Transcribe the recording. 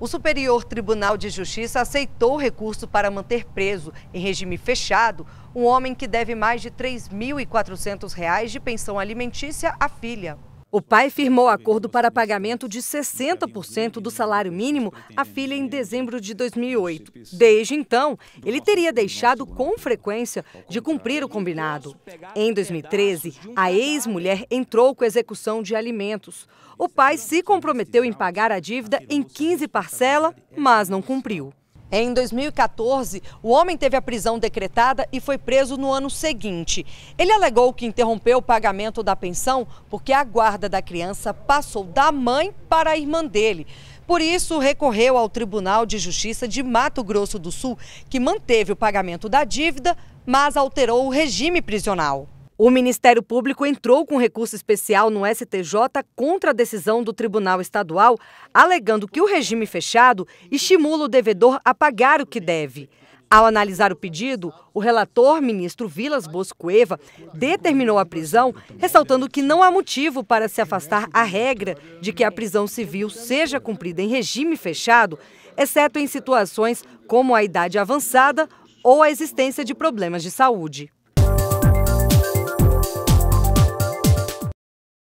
O Superior Tribunal de Justiça aceitou recurso para manter preso, em regime fechado, um homem que deve mais de R$ 3.400 de pensão alimentícia à filha. O pai firmou acordo para pagamento de 60% do salário mínimo à filha em dezembro de 2008. Desde então, ele teria deixado com frequência de cumprir o combinado. Em 2013, a ex-mulher entrou com execução de alimentos. O pai se comprometeu em pagar a dívida em 15 parcelas, mas não cumpriu. Em 2014, o homem teve a prisão decretada e foi preso no ano seguinte. Ele alegou que interrompeu o pagamento da pensão porque a guarda da criança passou da mãe para a irmã dele. Por isso, recorreu ao Tribunal de Justiça de Mato Grosso do Sul, que manteve o pagamento da dívida, mas alterou o regime prisional. O Ministério Público entrou com recurso especial no STJ contra a decisão do Tribunal Estadual, alegando que o regime fechado estimula o devedor a pagar o que deve. Ao analisar o pedido, o relator, ministro Vilas Boscoeva, determinou a prisão, ressaltando que não há motivo para se afastar a regra de que a prisão civil seja cumprida em regime fechado, exceto em situações como a idade avançada ou a existência de problemas de saúde.